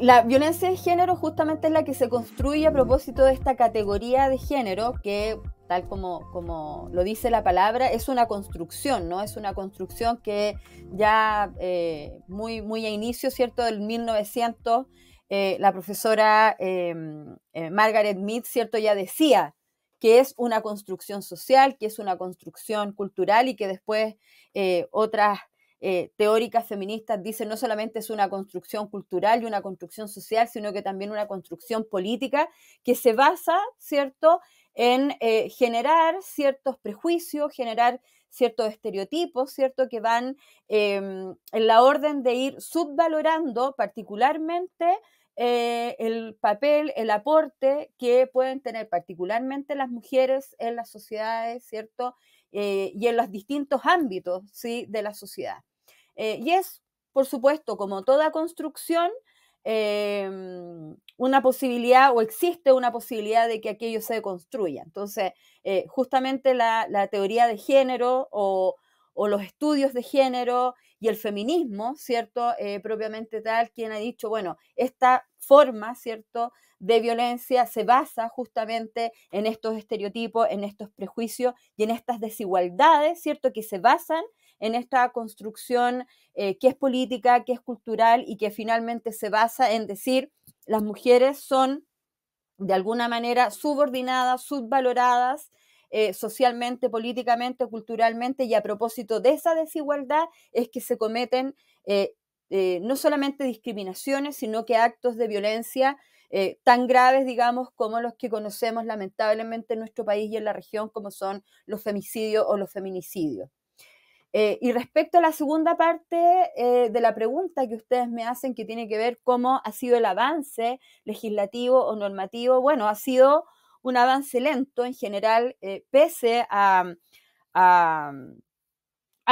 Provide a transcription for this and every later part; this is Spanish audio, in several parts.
la violencia de género justamente es la que se construye a mm. propósito de esta categoría de género que tal como, como lo dice la palabra, es una construcción, ¿no? Es una construcción que ya eh, muy, muy a inicio, ¿cierto?, del 1900, eh, la profesora em, eh, Margaret Mead, ¿cierto?, ya decía que es una construcción social, que es una construcción cultural y que después otras eh, teóricas feministas dicen no solamente es una construcción cultural y una construcción social, sino que también una construcción política que se basa, ¿cierto?, en eh, generar ciertos prejuicios, generar ciertos estereotipos, ¿cierto?, que van em, en la orden de ir subvalorando particularmente eh, el papel, el aporte que pueden tener particularmente las mujeres en las sociedades, ¿cierto? y en los distintos ámbitos, De la sociedad. Eh, y es, por supuesto, como toda construcción, em, una posibilidad o existe una posibilidad de que aquello se construya. Entonces, eh, justamente la, teoría de género o, los estudios de género y el feminismo, ¿cierto? Eh, propiamente tal, quien ha dicho, bueno, esta forma, ¿cierto?, de violencia se basa justamente en estos estereotipos, en estos prejuicios y en estas desigualdades, ¿cierto?, que se basan en esta construcción eh, que es política, que es cultural y que finalmente se basa en decir las mujeres son de alguna manera subordinadas, subvaloradas, eh, socialmente, políticamente, culturalmente, y a propósito de esa desigualdad es que se cometen eh, no solamente discriminaciones, sino que actos de violencia tan graves, digamos, como los que conocemos lamentablemente en nuestro país y en la región, como son los femicidios o los feminicidios. Eh, y respecto a la segunda parte eh, de la pregunta que ustedes me hacen, que tiene que ver cómo ha sido el avance legislativo o normativo, bueno, ha sido un avance lento en general, eh, pese a, a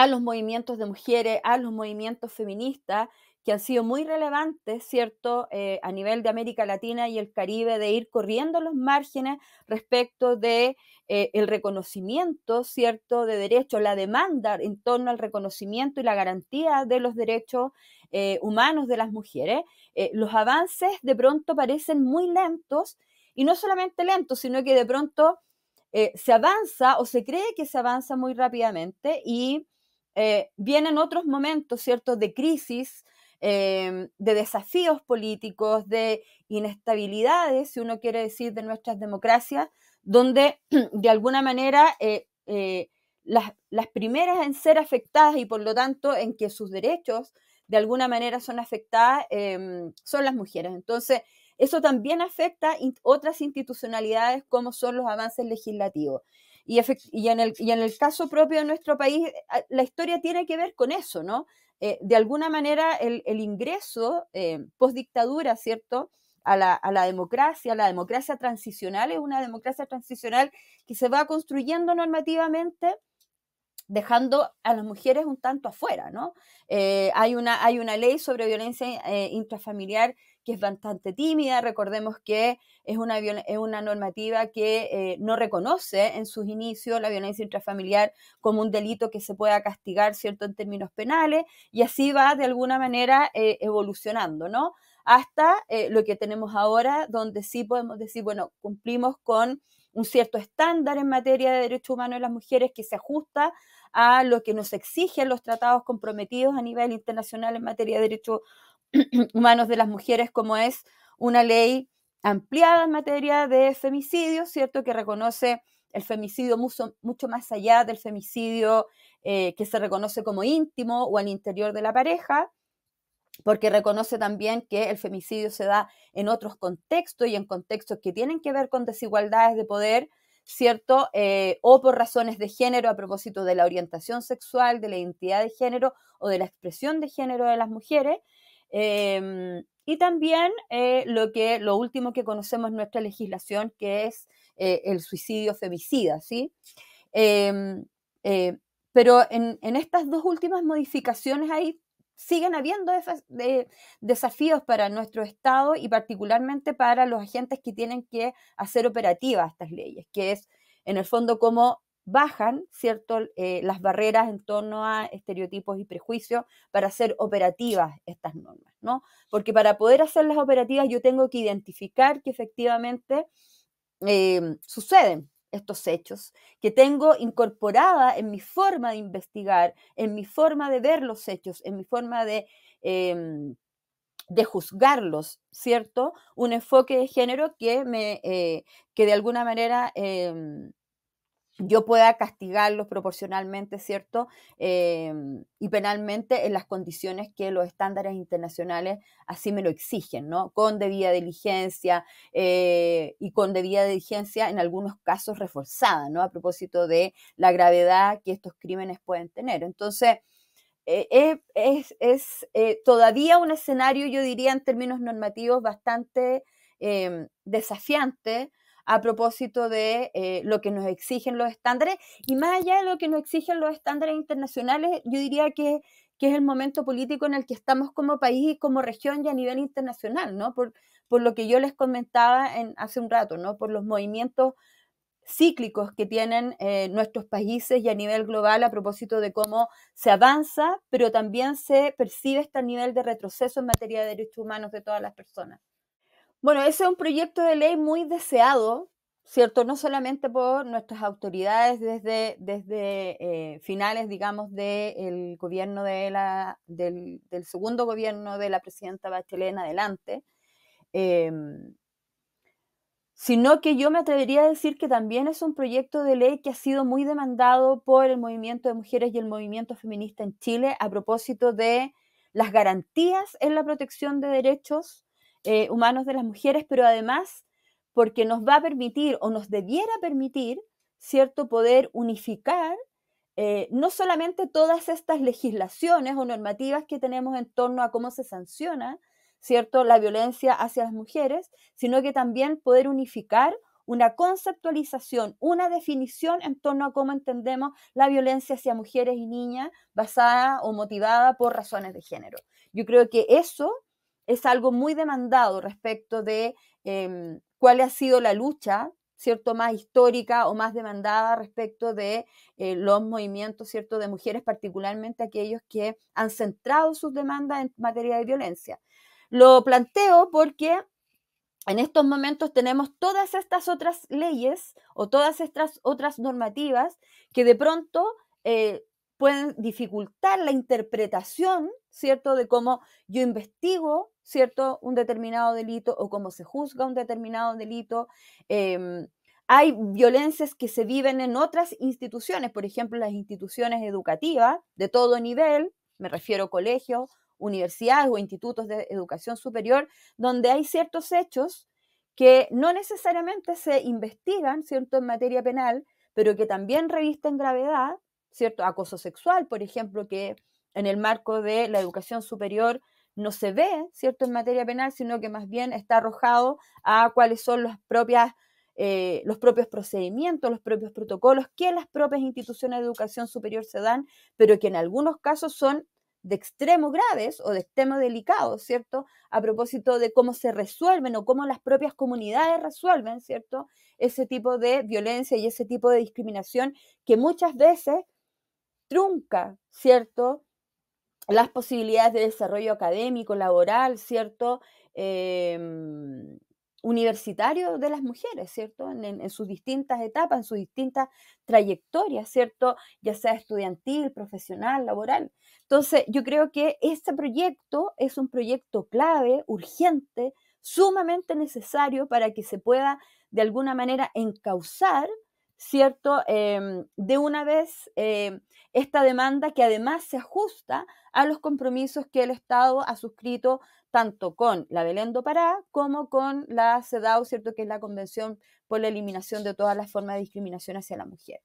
los movimientos de mujeres, a los movimientos feministas, que han sido muy relevantes, ¿cierto?, eh, a nivel de América Latina y el Caribe, de ir corriendo los márgenes respecto de eh, el reconocimiento, ¿cierto?, de derechos, la demanda en torno al reconocimiento y la garantía de los derechos eh, humanos de las mujeres. los avances de pronto parecen muy lentos, y no solamente lentos, sino que de pronto se avanza o se cree que se avanza muy rápidamente y... vienen otros momentos, ¿cierto?, de crisis, Em, de desafíos políticos, de inestabilidades, si uno quiere decir, de nuestras democracias, donde de alguna manera eh, eh, las, primeras en ser afectadas y por lo tanto en que sus derechos de alguna manera son afectadas em, son las mujeres. Entonces, eso también afecta otras institucionalidades como son los avances legislativos. Y, en el, y en el caso propio de nuestro país, eh, la historia tiene que ver con eso, ¿no? Eh, de alguna manera el, ingreso eh, postdictadura, ¿cierto? A la, a la, democracia, la democracia transicional es una democracia transicional que se va construyendo normativamente dejando a las mujeres un tanto afuera, ¿no? Eh, hay, una, hay una ley sobre violencia eh, intrafamiliar que es bastante tímida, recordemos que es una, es una normativa que eh, no reconoce en sus inicios la violencia intrafamiliar como un delito que se pueda castigar, ¿cierto?, en términos penales, y así va de alguna manera evolucionando, ¿no? Hasta lo que tenemos ahora, donde sí podemos decir, bueno, cumplimos con un cierto estándar en materia de derechos humanos de las mujeres que se ajusta a lo que nos exigen los tratados comprometidos a nivel internacional en materia de derechos humanos de las mujeres, como es una ley ampliada en materia de femicidio, ¿cierto? Que reconoce el femicidio mucho, más allá del femicidio eh, que se reconoce como íntimo o al interior de la pareja, porque reconoce también que el femicidio se da en otros contextos y en contextos que tienen que ver con desigualdades de poder, ¿cierto? Eh, o por razones de género a propósito de la orientación sexual, de la identidad de género o de la expresión de género de las mujeres. Em, y también eh, lo, que, lo último que conocemos en nuestra legislación, que es eh, el suicidio femicida, ¿sí? Em, pero en, en, estas dos últimas modificaciones hay siguen habiendo eh, desafíos para nuestro Estado y particularmente para los agentes que tienen que hacer operativas estas leyes, que es en el fondo cómo bajan cierto eh, las barreras en torno a estereotipos y prejuicios para hacer operativas estas normas, ¿no? Porque para poder hacerlas operativas yo tengo que identificar que efectivamente em, suceden estos hechos, que tengo incorporada en mi forma de investigar, en mi forma de ver los hechos, en mi forma de, em, de juzgarlos, ¿cierto? Un enfoque de género que, me, eh, que de alguna manera em, yo pueda castigarlos proporcionalmente, ¿cierto? Eh, y penalmente en las condiciones que los estándares internacionales así me lo exigen, ¿no? Con debida diligencia eh, y con debida diligencia en algunos casos reforzada, ¿no? A propósito de la gravedad que estos crímenes pueden tener. Entonces, eh, es, es todavía un escenario, yo diría, en términos normativos bastante em, desafiante a propósito de eh, lo que nos exigen los estándares y más allá de lo que nos exigen los estándares internacionales, yo diría que, es el momento político en el que estamos como país y como región y a nivel internacional, ¿no? Por, por lo que yo les comentaba en, hace un rato, ¿no? Por los movimientos cíclicos que tienen eh, nuestros países y a nivel global a propósito de cómo se avanza, pero también se percibe este nivel de retroceso en materia de derechos humanos de todas las personas. Bueno, ese es un proyecto de ley muy deseado, ¿cierto? No solamente por nuestras autoridades desde, desde eh, finales, digamos, del gobierno de la, del, segundo gobierno de la presidenta Bachelet en adelante, em, sino que yo me atrevería a decir que también es un proyecto de ley que ha sido muy demandado por el movimiento de mujeres y el movimiento feminista en Chile a propósito de las garantías en la protección de derechos eh, humanos de las mujeres, pero además porque nos va a permitir o nos debiera permitir, ¿cierto?, poder unificar eh, no solamente todas estas legislaciones o normativas que tenemos en torno a cómo se sanciona, ¿cierto?, la violencia hacia las mujeres, sino que también poder unificar una conceptualización, una definición en torno a cómo entendemos la violencia hacia mujeres y niñas basada o motivada por razones de género. Yo creo que eso es algo muy demandado respecto de em, cuál ha sido la lucha, ¿cierto?, más histórica o más demandada respecto de eh, los movimientos, ¿cierto?, de mujeres, particularmente aquellos que han centrado sus demandas en materia de violencia. Lo planteo porque en estos momentos tenemos todas estas otras leyes o todas estas otras normativas que de pronto eh, pueden dificultar la interpretación, ¿cierto?, de cómo yo investigo ¿cierto? Un determinado delito o cómo se juzga un determinado delito. Em, hay violencias que se viven en otras instituciones, por ejemplo, las instituciones educativas de todo nivel, me refiero a colegios, universidades o institutos de educación superior, donde hay ciertos hechos que no necesariamente se investigan, ¿cierto?, en materia penal, pero que también revisten gravedad, ¿cierto?, acoso sexual, por ejemplo, que en el marco de la educación superior no se ve, ¿cierto?, en materia penal, sino que más bien está arrojado a cuáles son propias, eh, los propios procedimientos, los propios protocolos que las propias instituciones de educación superior se dan, pero que en algunos casos son de extremo graves o de extremo delicados, ¿cierto? A propósito de cómo se resuelven o cómo las propias comunidades resuelven, ¿cierto? Ese tipo de violencia y ese tipo de discriminación que muchas veces trunca, ¿cierto? las posibilidades de desarrollo académico, laboral, ¿cierto? Em, universitario de las mujeres, ¿cierto? En, sus distintas etapas, en sus distintas trayectorias, ¿cierto? Ya sea estudiantil, profesional, laboral. Entonces, yo creo que este proyecto es un proyecto clave, urgente, sumamente necesario para que se pueda de alguna manera encauzar ¿cierto? Em, de una vez em, esta demanda que además se ajusta a los compromisos que el Estado ha suscrito tanto con la Belén do Pará como con la CEDAW, ¿cierto? Que es la Convención por la Eliminación de todas las formas de discriminación hacia la mujer.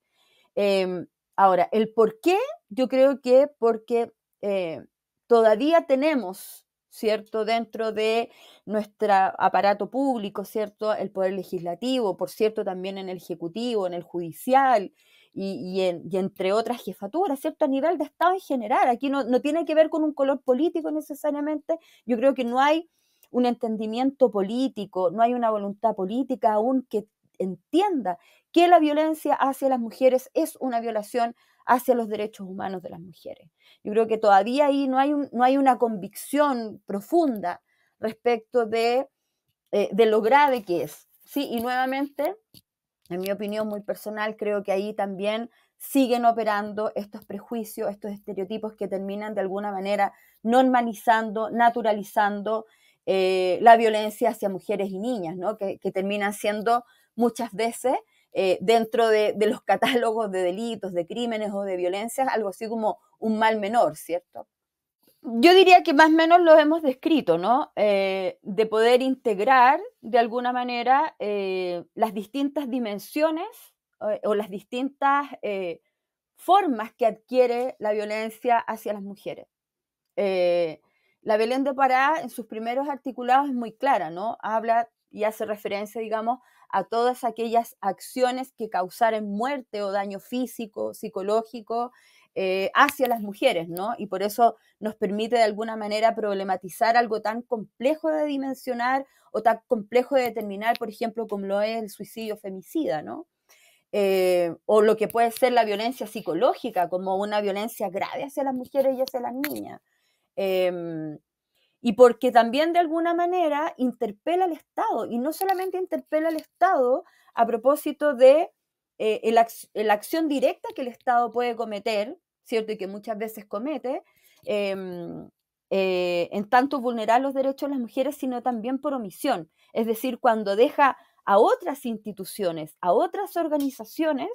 Em, ahora, el por qué, yo creo que porque eh, todavía tenemos ¿cierto? Dentro de nuestro aparato público, ¿cierto? El poder legislativo, por cierto, también en el ejecutivo, en el judicial y, en, entre otras jefaturas, ¿cierto? A nivel de Estado en general. Aquí no, no tiene que ver con un color político necesariamente. Yo creo que no hay un entendimiento político, no hay una voluntad política aún que entienda que la violencia hacia las mujeres es una violación hacia los derechos humanos de las mujeres. Yo creo que todavía ahí no hay, no hay una convicción profunda respecto eh, de, lo grave que es. ¿sí? Y nuevamente, en mi opinión muy personal, creo que ahí también siguen operando estos prejuicios, estos estereotipos que terminan de alguna manera normalizando, naturalizando eh, la violencia hacia mujeres y niñas, que, que terminan siendo muchas veces eh, dentro de, los catálogos de delitos, de crímenes o de violencias, algo así como un mal menor, ¿cierto? Yo diría que más o menos lo hemos descrito, ¿no? Eh, de poder integrar de alguna manera eh, las distintas dimensiones o las distintas formas que adquiere la violencia hacia las mujeres. la Belén de Pará en sus primeros articulados es muy clara, ¿no? Habla y hace referencia, digamos, a todas aquellas acciones que causaren muerte o daño físico, psicológico, eh, hacia las mujeres, ¿no? Y por eso nos permite de alguna manera problematizar algo tan complejo de dimensionar o tan complejo de determinar, por ejemplo, como lo es el suicidio femicida, ¿no? Eh, o lo que puede ser la violencia psicológica, como una violencia grave hacia las mujeres y hacia las niñas. Em, y porque también de alguna manera interpela al Estado, y no solamente interpela al Estado a propósito de eh, la acción directa que el Estado puede cometer, ¿cierto? Y que muchas veces comete, em, eh, en tanto vulnerar los derechos de las mujeres, sino también por omisión, es decir, cuando deja a otras instituciones, a otras organizaciones,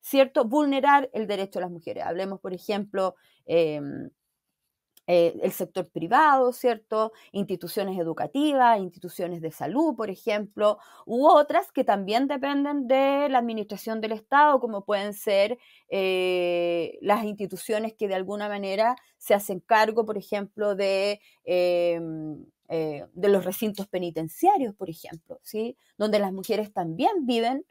¿cierto? Vulnerar el derecho de las mujeres. Hablemos, por ejemplo, em, eh, el sector privado, ¿cierto? Instituciones educativas, instituciones de salud, por ejemplo, u otras que también dependen de la administración del Estado, como pueden ser eh, las instituciones que de alguna manera se hacen cargo, por ejemplo, de... Em, eh, de los recintos penitenciarios, por ejemplo, ¿sí? donde las mujeres también viven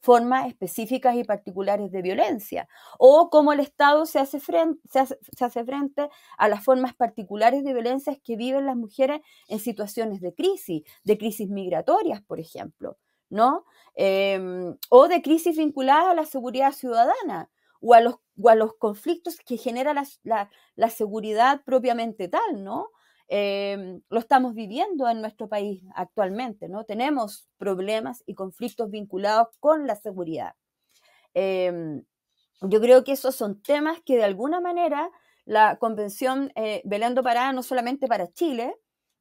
formas específicas y particulares de violencia, o cómo el Estado se hace, frente, se, hace, frente, a las formas particulares de violencia que viven las mujeres en situaciones de crisis, de crisis migratorias, por ejemplo, ¿no? Em, o de crisis vinculadas a la seguridad ciudadana o a los, o a los conflictos que genera la seguridad propiamente tal, ¿no? Em, lo estamos viviendo en nuestro país actualmente, ¿no? Tenemos problemas y conflictos vinculados con la seguridad. Em, yo creo que esos son temas que de alguna manera la Convención Velando eh, Parada, no solamente para Chile,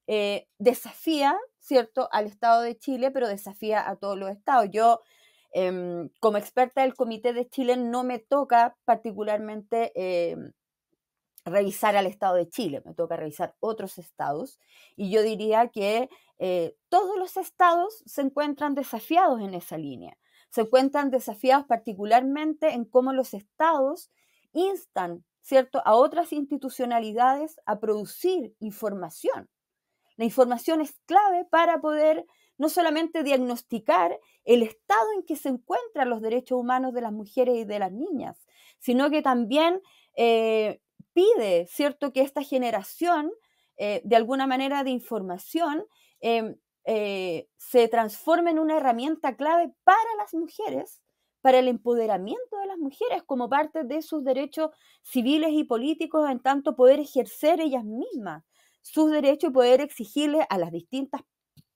eh, desafía, ¿cierto?, al Estado de Chile, pero desafía a todos los estados. Yo em, como experta del Comité de Chile no me toca particularmente revisar al Estado de Chile, me toca revisar otros estados, y yo diría que eh, todos los estados se encuentran desafiados en esa línea, se encuentran desafiados particularmente en cómo los estados instan ¿cierto? a otras institucionalidades a producir información. La información es clave para poder no solamente diagnosticar el estado en que se encuentran los derechos humanos de las mujeres y de las niñas, sino que también eh, pide, ¿cierto?, que esta generación, eh, de alguna manera, de información em, eh, se transforme en una herramienta clave para las mujeres, para el empoderamiento de las mujeres como parte de sus derechos civiles y políticos, en tanto poder ejercer ellas mismas sus derechos y poder exigirles a las distintas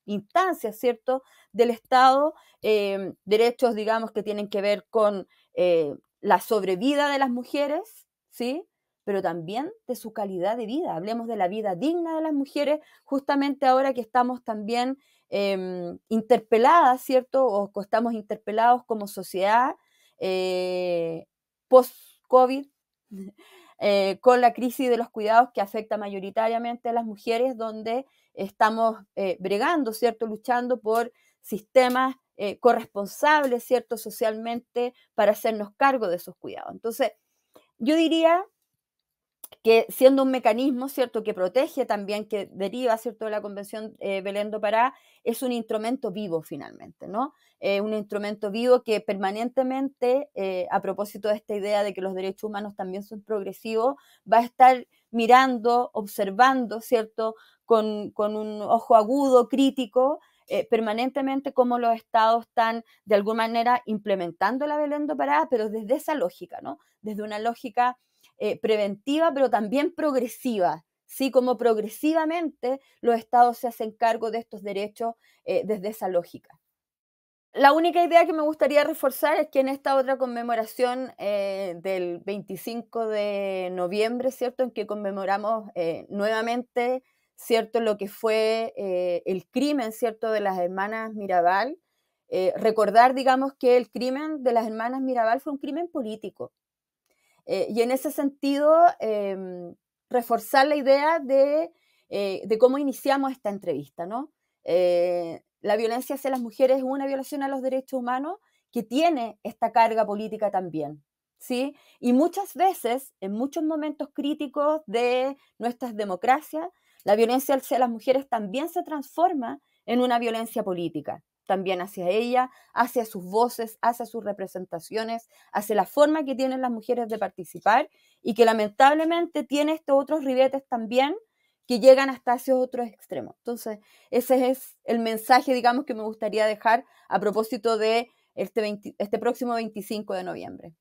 instancias, ¿cierto?, del Estado, em, derechos, digamos, que tienen que ver con eh, la sobrevida de las mujeres, ¿sí? pero también de su calidad de vida. Hablemos de la vida digna de las mujeres, justamente ahora que estamos también em, interpeladas, ¿cierto? O estamos interpelados como sociedad eh, post-COVID. Eh, con la crisis de los cuidados que afecta mayoritariamente a las mujeres, donde estamos eh, bregando, ¿cierto? Luchando por sistemas corresponsables, ¿cierto? Socialmente para hacernos cargo de esos cuidados. Entonces, yo diría que siendo un mecanismo, ¿cierto?, que protege también, que deriva, ¿cierto?, de la Convención eh, Belén do Pará, es un instrumento vivo finalmente, ¿no? Eh, un instrumento vivo que permanentemente, eh, a propósito de esta idea de que los derechos humanos también son progresivos, va a estar mirando, observando, ¿cierto?, con, un ojo agudo, crítico, eh, permanentemente cómo los estados están de alguna manera implementando la Belén do Pará, pero desde esa lógica, ¿no? Desde una lógica eh, preventiva, pero también progresiva. ¿sí? Como progresivamente los estados se hacen cargo de estos derechos eh, desde esa lógica. La única idea que me gustaría reforzar es que en esta otra conmemoración eh, del 25 de noviembre, ¿cierto? En que conmemoramos nuevamente, ¿cierto? Lo que fue el crimen, ¿cierto? De las hermanas Mirabal. recordar, digamos, que el crimen de las hermanas Mirabal fue un crimen político, eh, y en ese sentido, em, reforzar la idea eh, de, cómo iniciamos esta entrevista, ¿no? Eh, la violencia hacia las mujeres es una violación a los derechos humanos que tiene esta carga política también, ¿sí? Y muchas veces, en muchos momentos críticos de nuestras democracias, la violencia hacia las mujeres también se transforma en una violencia política también hacia ella, hacia sus voces, hacia sus representaciones, hacia la forma que tienen las mujeres de participar y que lamentablemente tiene estos otros ribetes también que llegan hasta hacia otros extremos. Entonces, ese es el mensaje, digamos, que me gustaría dejar a propósito de este, este próximo 25 de noviembre.